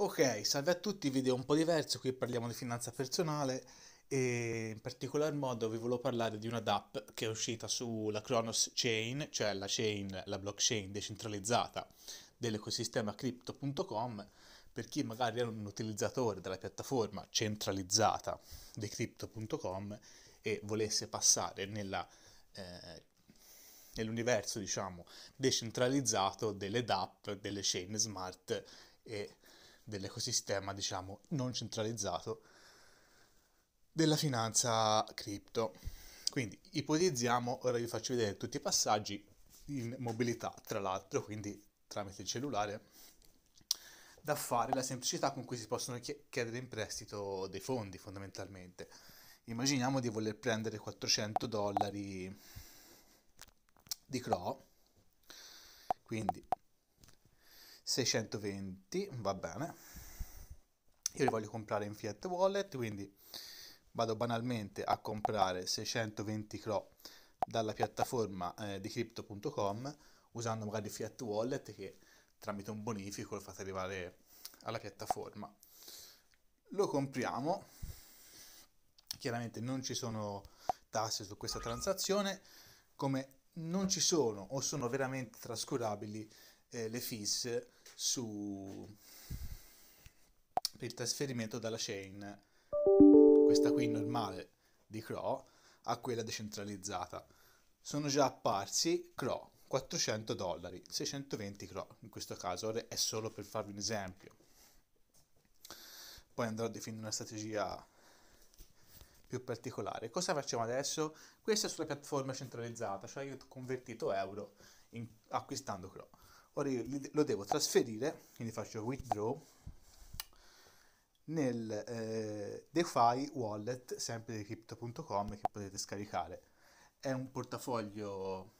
Ok, salve a tutti, video un po' diverso, qui parliamo di finanza personale e in particolar modo vi volevo parlare di una dApp che è uscita sulla Kronos Chain, cioè la, chain, la blockchain decentralizzata dell'ecosistema crypto.com per chi magari è un utilizzatore della piattaforma centralizzata di crypto.com e volesse passare nella, eh, nell'universo diciamo decentralizzato delle dApp, delle chain smart e dell'ecosistema, diciamo, non centralizzato della finanza cripto. Quindi ipotizziamo, ora vi faccio vedere tutti i passaggi in mobilità, tra l'altro, quindi tramite il cellulare, da fare la semplicità con cui si possono chiedere in prestito dei fondi fondamentalmente. Immaginiamo di voler prendere 400 dollari di CRO, quindi 620, va bene. Io li voglio comprare in Fiat Wallet, quindi vado banalmente a comprare 620 CRO dalla piattaforma eh, di crypto.com usando magari Fiat Wallet che tramite un bonifico lo fate arrivare alla piattaforma. Lo compriamo, chiaramente non ci sono tasse su questa transazione, come non ci sono o sono veramente trascurabili eh, le fees su per il trasferimento dalla chain, questa qui normale di Crow a quella decentralizzata. Sono già apparsi Crow 400 dollari, 620 Crow in questo caso, ora è solo per farvi un esempio. Poi andrò a definire una strategia più particolare. Cosa facciamo adesso? Questa è sulla piattaforma centralizzata, cioè io ho convertito euro in, acquistando Crow Ora io lo devo trasferire, quindi faccio withdraw nel eh, DeFi wallet sempre di crypto.com che potete scaricare. È un portafoglio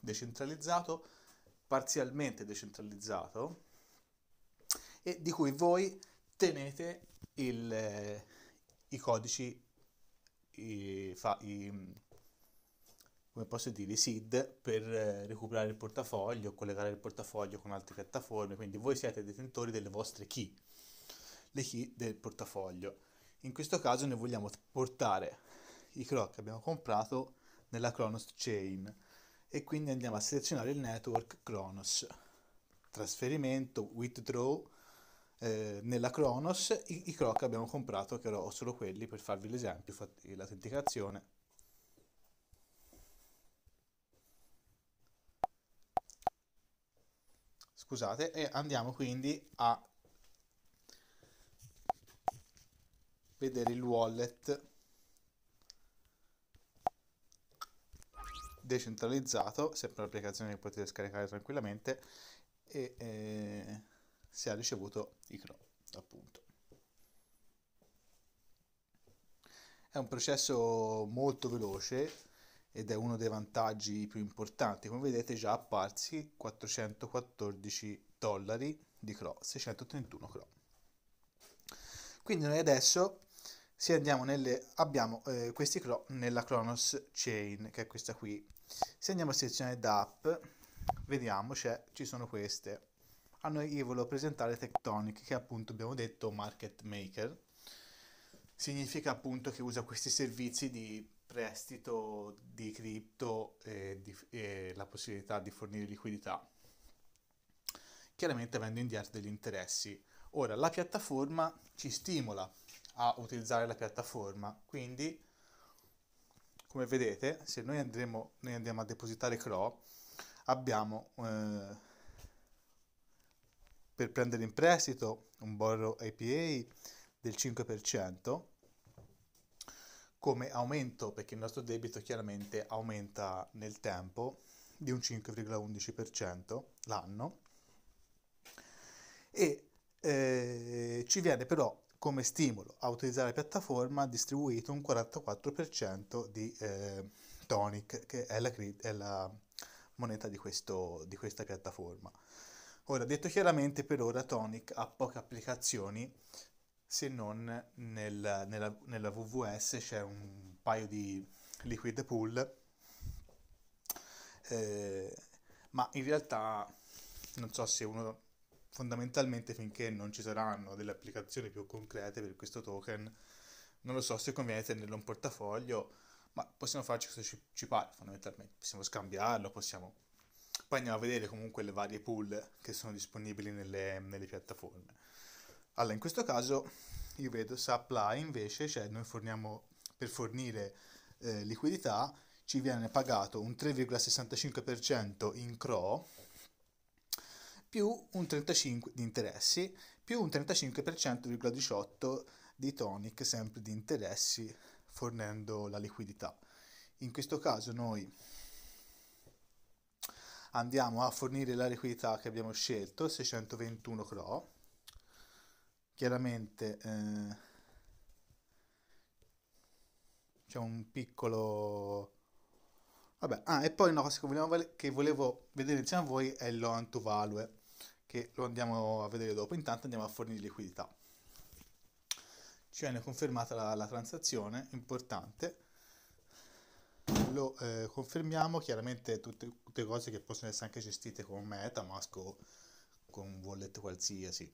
decentralizzato, parzialmente decentralizzato e di cui voi tenete il, eh, i codici, i, fa, i, come posso dire, SID per eh, recuperare il portafoglio, collegare il portafoglio con altre piattaforme, quindi voi siete detentori delle vostre key, le key del portafoglio. In questo caso noi vogliamo portare i CRO che abbiamo comprato nella Kronos Chain e quindi andiamo a selezionare il network Kronos, trasferimento, withdraw, eh, nella Kronos i, i CRO che abbiamo comprato, che ho solo quelli per farvi l'esempio, l'autenticazione Scusate, e andiamo quindi a vedere il wallet decentralizzato, sempre un'applicazione che potete scaricare tranquillamente e eh, se ha ricevuto i CRO, appunto. È un processo molto veloce, ed è uno dei vantaggi più importanti. Come vedete già apparsi 414 dollari di CRO, 631 CRO. Quindi noi adesso se andiamo nelle, abbiamo eh, questi CRO nella Kronos Chain, che è questa qui. Se andiamo a selezionare DAP, vediamo, cioè, ci sono queste. A noi io volevo presentare Tectonic, che appunto abbiamo detto market maker. Significa appunto che usa questi servizi di prestito di cripto e, e la possibilità di fornire liquidità, chiaramente avendo indietro degli interessi. Ora, la piattaforma ci stimola a utilizzare la piattaforma, quindi come vedete, se noi andremo, noi andiamo a depositare CRO, abbiamo eh, per prendere in prestito un borrow APA del 5%, come aumento, perché il nostro debito chiaramente aumenta nel tempo di un 5,11% l'anno e eh, ci viene però come stimolo a utilizzare la piattaforma distribuito un 44% di eh, Tonic, che è la, è la moneta di, questo, di questa piattaforma. Ora, detto chiaramente, per ora Tonic ha poche applicazioni se non nel, nella, nella VVS c'è un paio di liquid pool, eh, ma in realtà non so se uno fondamentalmente finché non ci saranno delle applicazioni più concrete per questo token, non lo so se conviene tenerlo in portafoglio, ma possiamo farci cosa ci, ci pare fondamentalmente, possiamo scambiarlo, possiamo... Poi andiamo a vedere comunque le varie pool che sono disponibili nelle, nelle piattaforme. Allora, in questo caso io vedo supply invece, cioè noi forniamo, per fornire eh, liquidità ci viene pagato un 3,65% in CRO più un 35% di interessi più un 35,18% di tonic sempre di interessi fornendo la liquidità. In questo caso noi andiamo a fornire la liquidità che abbiamo scelto, 621 CRO, chiaramente eh, c'è un piccolo... Vabbè, ah, e poi una cosa che volevo, che volevo vedere insieme a voi è il loan to value, che lo andiamo a vedere dopo. Intanto andiamo a fornire liquidità. Ci viene confermata la, la transazione, importante. Lo eh, confermiamo, chiaramente tutte, tutte cose che possono essere anche gestite con Metamask o con un wallet qualsiasi.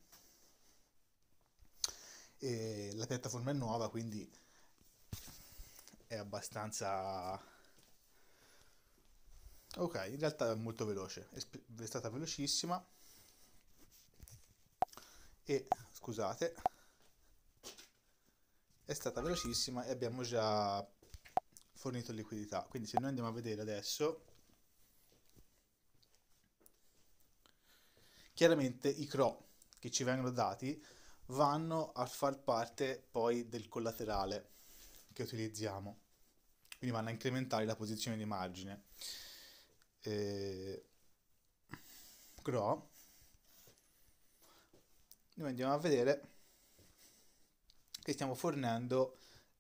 E la piattaforma è nuova, quindi è abbastanza... Ok, in realtà è molto veloce, è stata velocissima. E, scusate, è stata velocissima e abbiamo già fornito liquidità. Quindi se noi andiamo a vedere adesso, chiaramente i CRO che ci vengono dati vanno a far parte poi del collaterale che utilizziamo, quindi vanno a incrementare la posizione di margine. Eh, però noi andiamo a vedere che stiamo fornendo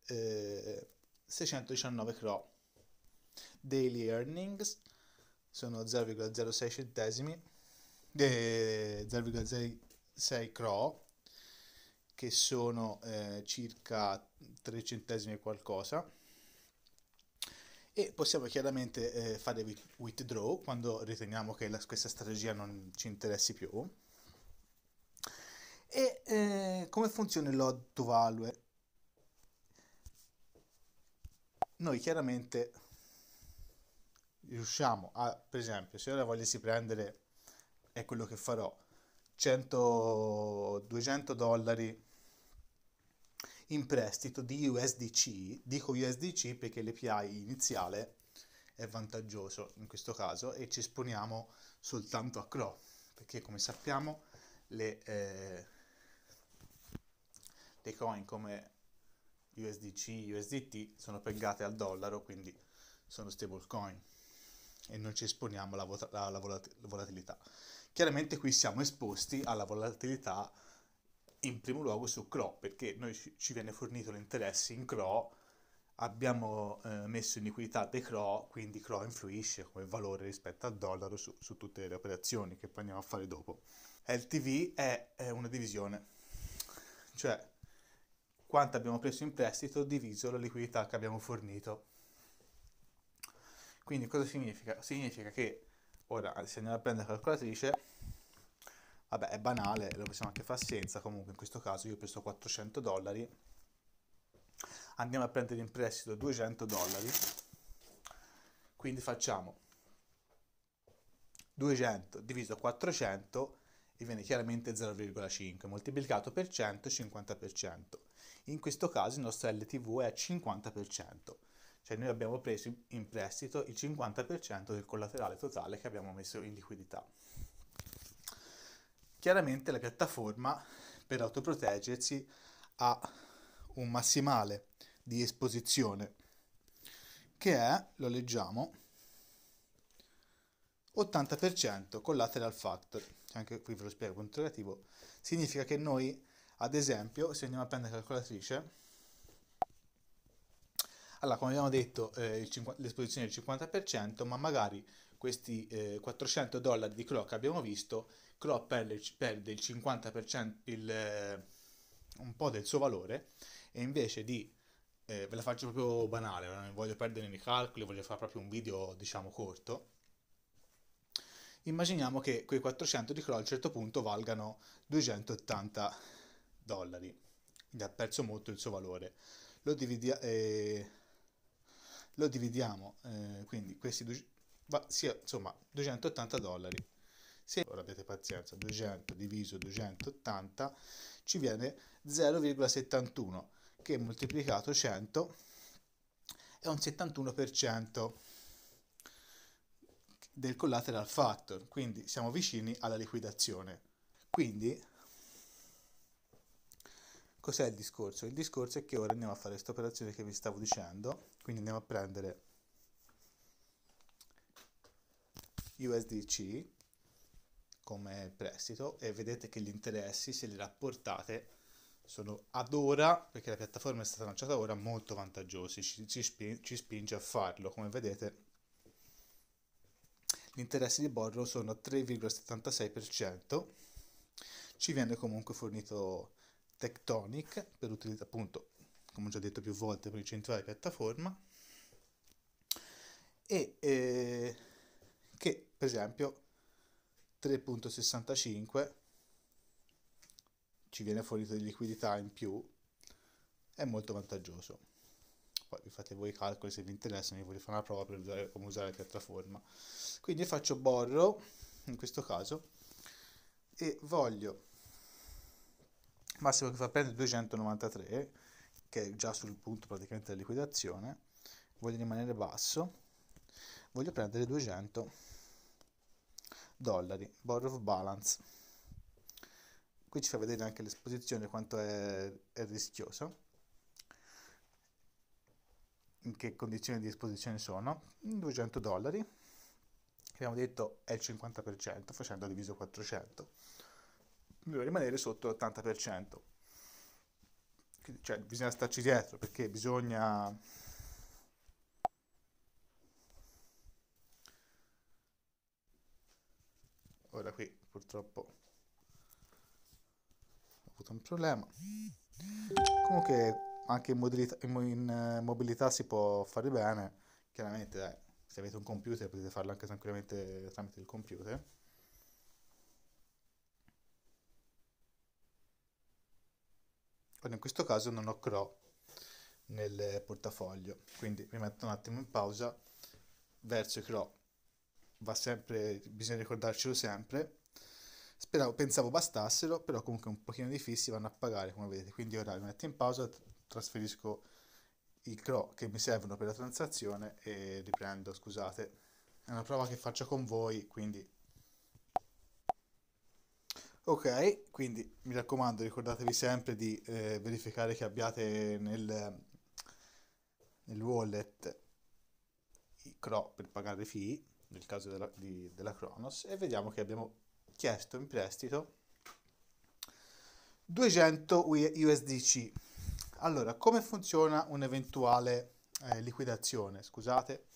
eh, 619 CRO. Daily earnings sono 0,06 centesimi, eh, 0,06 CRO che sono eh, circa 3 centesimi qualcosa e possiamo chiaramente eh, fare withdraw quando riteniamo che la, questa strategia non ci interessi più e eh, come funziona l'odd to value noi chiaramente riusciamo a per esempio se ora volessi prendere è quello che farò 100 200 dollari in prestito di USDC, dico USDC perché l'API iniziale è vantaggioso in questo caso e ci esponiamo soltanto a CRO, perché come sappiamo le, eh, le coin come USDC, USDT sono pegate al dollaro, quindi sono stable coin e non ci esponiamo alla, volatilità. Chiaramente qui siamo esposti alla volatilità in primo luogo su CRO, perché noi ci, viene fornito l'interesse in CRO, abbiamo eh, messo in liquidità dei CRO, quindi CRO influisce come valore rispetto al dollaro su, su tutte le operazioni che poi andiamo a fare dopo. LTV è, è una divisione, cioè quanto abbiamo preso in prestito diviso la liquidità che abbiamo fornito. Quindi cosa significa? Significa che, ora se andiamo a prendere la calcolatrice, Vabbè, è banale, lo possiamo anche fare senza, comunque in questo caso io ho preso 400 dollari, andiamo a prendere in prestito 200 dollari, quindi facciamo 200 diviso 400 e viene chiaramente 0,5 moltiplicato per 100 50%. In questo caso il nostro LTV è 50%, cioè noi abbiamo preso in prestito il 50% del collaterale totale che abbiamo messo in liquidità chiaramente la piattaforma per autoproteggersi ha un massimale di esposizione che è, lo leggiamo, 80% collateral factor, cioè, anche qui ve lo spiego con interrogativo, significa che noi, ad esempio, se andiamo a prendere la calcolatrice, allora, come abbiamo detto, eh, l'esposizione è del 50%, ma magari questi eh, 400 dollari di clock che abbiamo visto Klopp perde, perde il 50%, il, eh, un po' del suo valore, e invece di, eh, ve la faccio proprio banale, non voglio perdere nei calcoli, voglio fare proprio un video, diciamo, corto, immaginiamo che quei 400 di Kroll a un certo punto valgano 280 dollari, quindi ha perso molto il suo valore. Lo, dividia- eh, lo dividiamo, eh, quindi questi du- va, sì, insomma, 280 dollari se ora abbiate pazienza, 200 diviso 280 ci viene 0,71 che moltiplicato 100 è un 71% del collateral factor, quindi siamo vicini alla liquidazione. Quindi cos'è il discorso? Il discorso è che ora andiamo a fare questa operazione che vi stavo dicendo, quindi andiamo a prendere USDC come prestito e vedete che gli interessi, se li rapportate, sono ad ora, perché la piattaforma è stata lanciata ora, molto vantaggiosi, ci, ci, spi- ci spinge a farlo. Come vedete, gli interessi di Borrow sono al 3,76%, ci viene comunque fornito Tectonic per utilizzare appunto, come ho già detto più volte, per incentivare la piattaforma e eh, che per esempio 3.65 ci viene fornito di liquidità in più è molto vantaggioso poi vi fate voi i calcoli se vi interessa mi volete fare una prova per usare, come usare la piattaforma quindi faccio borrow in questo caso e voglio massimo che fa prendere 293 che è già sul punto praticamente della liquidazione voglio rimanere basso voglio prendere 200 dollari, borrow balance. Qui ci fa vedere anche l'esposizione, quanto è, è rischioso, in che condizioni di esposizione sono, 200 dollari, abbiamo detto è il 50%, facendo diviso 400, deve rimanere sotto l'80%. Cioè, bisogna starci dietro perché bisogna ora qui purtroppo ho avuto un problema comunque anche in mobilità, in eh, mobilità si può fare bene chiaramente dai, se avete un computer potete farlo anche tranquillamente tramite il computer Ora in questo caso non ho CRO nel portafoglio quindi mi metto un attimo in pausa verso i CRO va sempre, bisogna ricordarcelo sempre. Speravo, pensavo bastassero, però comunque un pochino di fissi vanno a pagare, come vedete. Quindi ora mi metto in pausa, trasferisco i CRO che mi servono per la transazione e riprendo, scusate. È una prova che faccio con voi, quindi... Ok, quindi mi raccomando, ricordatevi sempre di eh, verificare che abbiate nel, nel wallet i CRO per pagare i fee nel caso della, di, della Kronos, e vediamo che abbiamo chiesto in prestito 200 USDC. Allora, come funziona un'eventuale eh, liquidazione? Scusate.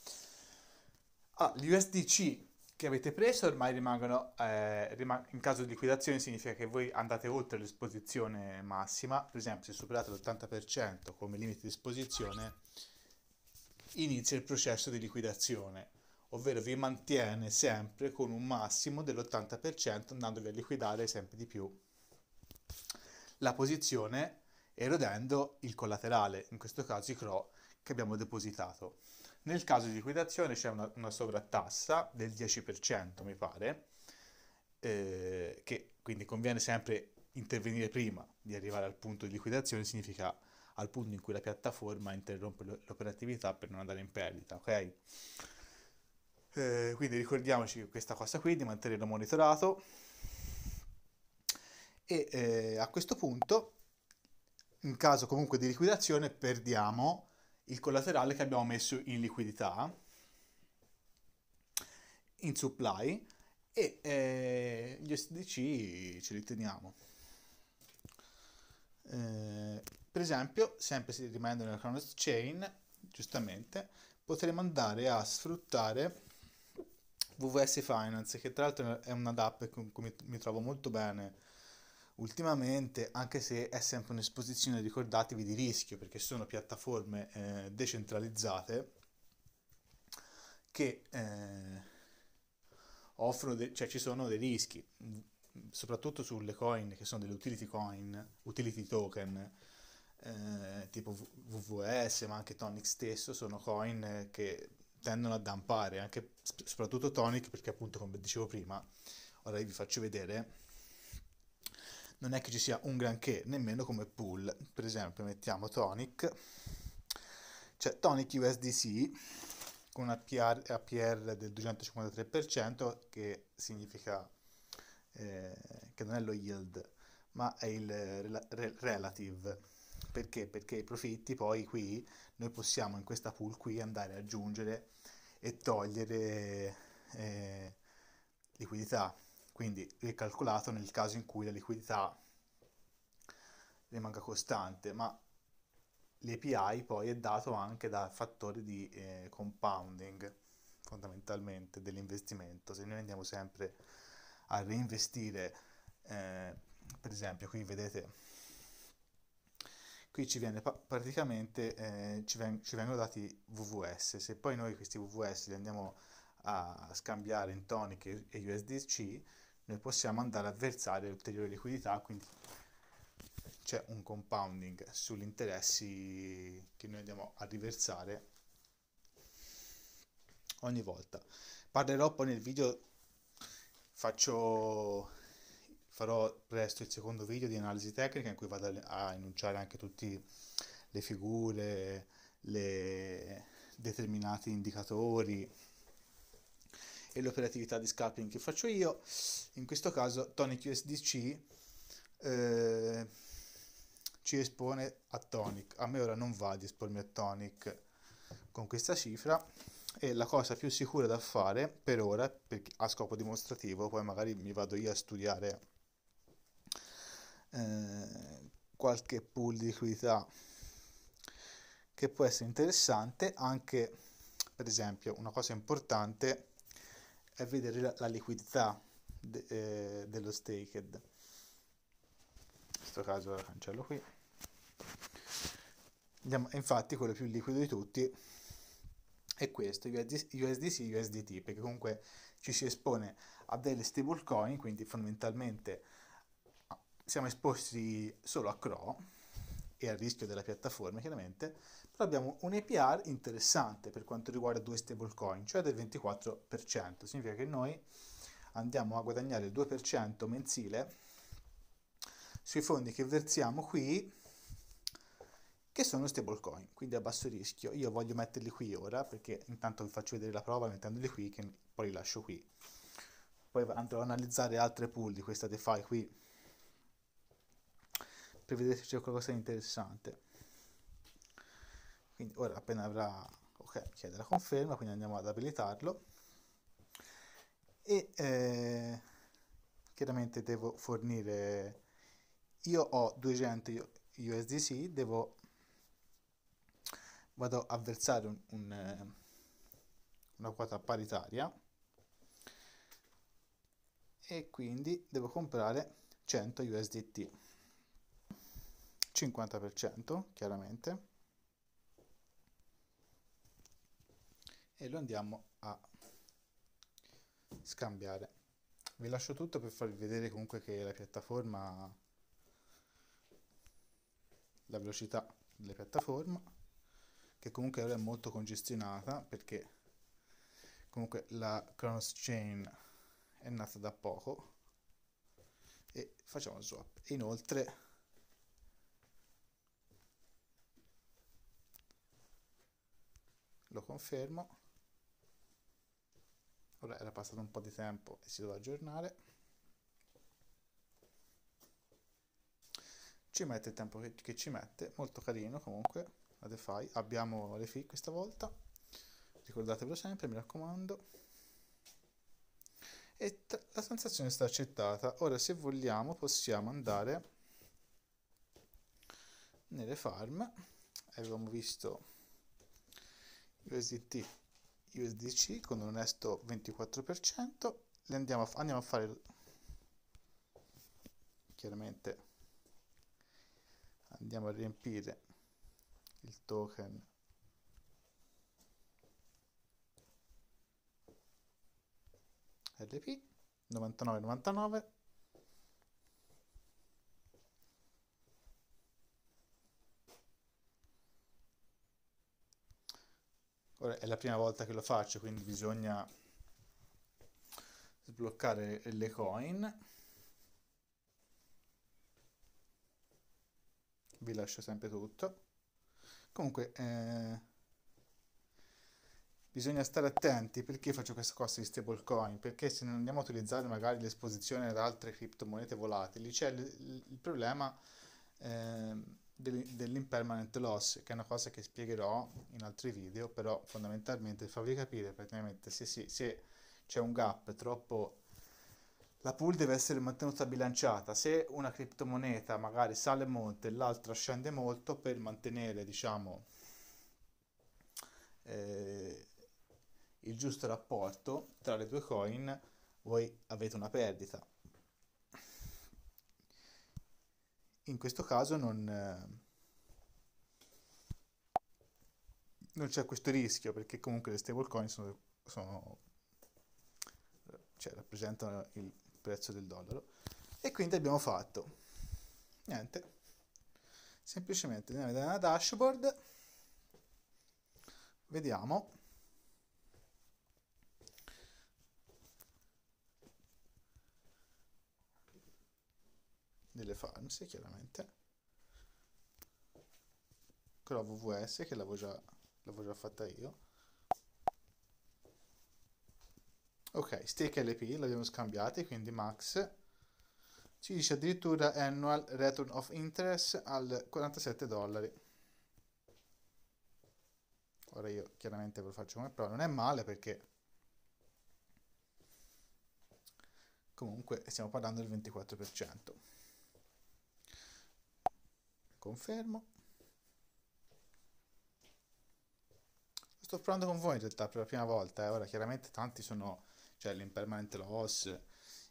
Ah, gli USDC che avete preso ormai rimangono, eh, rim- in caso di liquidazione significa che voi andate oltre l'esposizione massima, per esempio se superate l'80% come limite di esposizione inizia il processo di liquidazione ovvero vi mantiene sempre con un massimo dell'80% andandovi a liquidare sempre di più la posizione erodendo il collaterale, in questo caso i CRO che abbiamo depositato. Nel caso di liquidazione c'è una, una sovrattassa del 10%, mi pare, eh, che quindi conviene sempre intervenire prima di arrivare al punto di liquidazione, significa al punto in cui la piattaforma interrompe l'operatività per non andare in perdita, ok? Eh, quindi ricordiamoci questa cosa qui, di mantenerlo monitorato. E eh, a questo punto, in caso comunque di liquidazione, perdiamo il collaterale che abbiamo messo in liquidità, in supply, e eh, gli SDC ce li teniamo. Eh, per esempio, sempre se rimanendo nella Chronos Chain, giustamente, potremmo andare a sfruttare WWS Finance, che tra l'altro è una DAP con cui mi trovo molto bene ultimamente, anche se è sempre un'esposizione, ricordatevi, di rischio, perché sono piattaforme eh, decentralizzate che eh, offrono, de- cioè ci sono dei rischi, soprattutto sulle coin che sono delle utility coin, utility token, eh, tipo VVS, ma anche Tonic stesso, sono coin che tendono a dampare, anche, soprattutto tonic, perché appunto come dicevo prima, ora vi faccio vedere, non è che ci sia un granché, nemmeno come pool. Per esempio mettiamo tonic, cioè tonic USDC con una PR, APR del 253% che significa eh, che non è lo yield, ma è il rel- relative perché? Perché i profitti poi qui noi possiamo in questa pool qui andare a aggiungere e togliere eh, liquidità. Quindi è calcolato nel caso in cui la liquidità rimanga costante, ma l'API poi è dato anche dal fattore di eh, compounding fondamentalmente dell'investimento. Se noi andiamo sempre a reinvestire, eh, per esempio qui vedete qui ci, viene, eh, ci, veng- ci vengono dati VVS, se poi noi questi VVS li andiamo a scambiare in tonic e, e USDC, noi possiamo andare a versare ulteriore liquidità, quindi c'è un compounding sugli interessi che noi andiamo a riversare ogni volta. Parlerò poi nel video, faccio farò presto il secondo video di analisi tecnica in cui vado a enunciare anche tutte le figure, le determinati indicatori e l'operatività di scalping che faccio io. In questo caso Tonic USDC eh, ci espone a Tonic. A me ora non va di espormi a Tonic con questa cifra e la cosa più sicura da fare per ora, a scopo dimostrativo, poi magari mi vado io a studiare eh, qualche pool di liquidità che può essere interessante anche per esempio una cosa importante è vedere la, la liquidità de, eh, dello staked in questo caso la cancello qui Andiamo, infatti quello più liquido di tutti è questo USDC USDT perché comunque ci si espone a delle stablecoin quindi fondamentalmente siamo esposti solo a CRO e al rischio della piattaforma chiaramente, però abbiamo un APR interessante per quanto riguarda due stablecoin, cioè del 24%, significa che noi andiamo a guadagnare il 2% mensile sui fondi che versiamo qui che sono stablecoin, quindi a basso rischio. Io voglio metterli qui ora perché intanto vi faccio vedere la prova mettendoli qui che poi li lascio qui. Poi andrò ad analizzare altre pool di questa DeFi qui per vedere se c'è qualcosa di interessante quindi ora appena avrà ok chiede la conferma quindi andiamo ad abilitarlo e eh, chiaramente devo fornire io ho 200 USDC devo vado a versare un, un, eh, una quota paritaria e quindi devo comprare 100 USDT 50% chiaramente e lo andiamo a scambiare vi lascio tutto per farvi vedere comunque che la piattaforma la velocità della piattaforma che comunque ora è molto congestionata perché comunque la cross Chain è nata da poco e facciamo swap inoltre lo confermo ora era passato un po' di tempo e si doveva aggiornare ci mette il tempo che, che ci mette molto carino comunque la DeFi abbiamo le FI questa volta ricordatevelo sempre mi raccomando e la transazione sta accettata ora se vogliamo possiamo andare nelle farm avevamo visto USDT USDC con un onesto 24%, le andiamo a, andiamo a fare chiaramente andiamo a riempire il token RP 99,99 99. Ora è la prima volta che lo faccio, quindi bisogna sbloccare le coin. Vi lascio sempre tutto. Comunque, eh, bisogna stare attenti perché faccio questa cosa di stablecoin, perché se non andiamo a utilizzare magari l'esposizione ad altre criptomonete volatili, c'è cioè il, il problema... Eh, dell'impermanent loss, che è una cosa che spiegherò in altri video, però fondamentalmente farvi capire praticamente se, se, se c'è un gap troppo... La pool deve essere mantenuta bilanciata, se una criptomoneta magari sale molto e l'altra scende molto per mantenere diciamo eh, il giusto rapporto tra le due coin, voi avete una perdita in questo caso non, eh, non c'è questo rischio perché comunque le stablecoin sono, sono, cioè, rappresentano il prezzo del dollaro e quindi abbiamo fatto niente semplicemente andiamo a vedere una dashboard vediamo farms chiaramente con la VVS che l'avevo già, già, fatta io ok stake LP l'abbiamo scambiato quindi max ci dice addirittura annual return of interest al 47 dollari ora io chiaramente ve lo faccio come prova non è male perché comunque stiamo parlando del 24% confermo sto provando con voi in realtà per la prima volta eh. ora chiaramente tanti sono cioè l'impermanent loss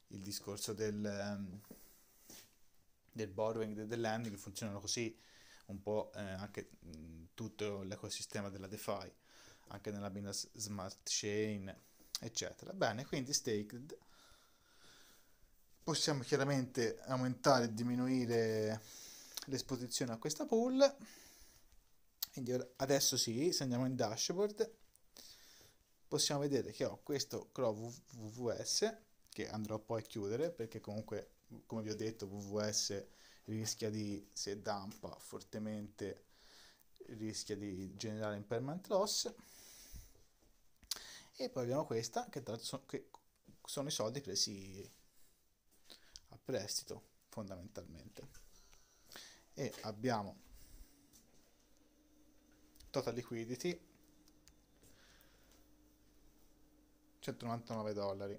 il discorso del um, del borrowing del lending funzionano così un po' eh, anche mh, tutto l'ecosistema della DeFi anche nella Binance Smart Chain eccetera bene quindi staked possiamo chiaramente aumentare e diminuire l'esposizione a questa pool. Quindi adesso sì, se andiamo in dashboard, possiamo vedere che ho questo crawl VVS che andrò poi a chiudere perché comunque, come vi ho detto, VVS rischia di, se dampa fortemente, rischia di generare impermanent loss. E poi abbiamo questa che, che sono i soldi presi a prestito fondamentalmente e abbiamo total liquidity 199 dollari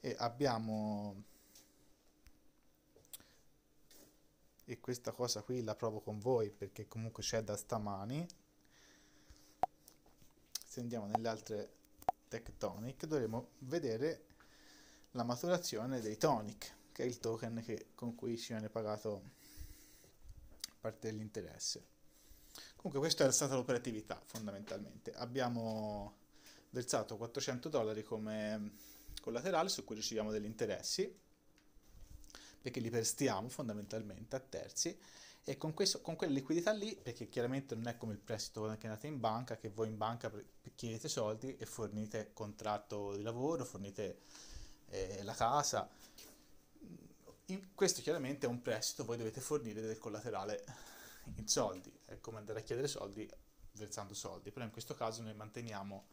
e abbiamo e questa cosa qui la provo con voi perché comunque c'è da stamani se andiamo nelle altre Tectonic dovremo vedere la maturazione dei tonic che è il token che, con cui ci viene pagato parte dell'interesse. Comunque questa è stata l'operatività fondamentalmente. Abbiamo versato 400 dollari come collaterale su cui riceviamo degli interessi, perché li prestiamo fondamentalmente a terzi e con, questo, con quella liquidità lì, perché chiaramente non è come il prestito che andate in banca, che voi in banca chiedete soldi e fornite contratto di lavoro, fornite eh, la casa, in, questo chiaramente è un prestito, voi dovete fornire del collaterale in soldi, è come andare a chiedere soldi versando soldi, però in questo caso noi manteniamo,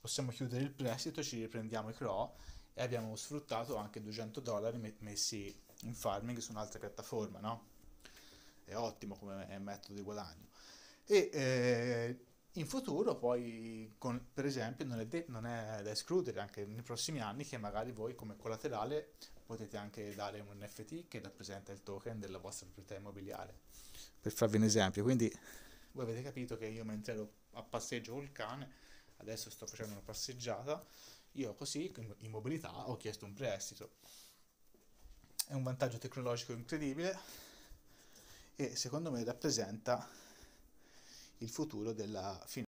possiamo chiudere il prestito, ci riprendiamo i CRO e abbiamo sfruttato anche 200 dollari messi in farming su un'altra piattaforma, no? È ottimo come metodo di guadagno. E eh, in futuro poi, con, per esempio, non è, de- non è, da escludere anche nei prossimi anni che magari voi come collaterale potete anche dare un NFT che rappresenta il token della vostra proprietà immobiliare. Per farvi un esempio, quindi voi avete capito che io mentre ero a passeggio col cane, adesso sto facendo una passeggiata, io così in mobilità ho chiesto un prestito. È un vantaggio tecnologico incredibile e secondo me rappresenta il futuro della finanza.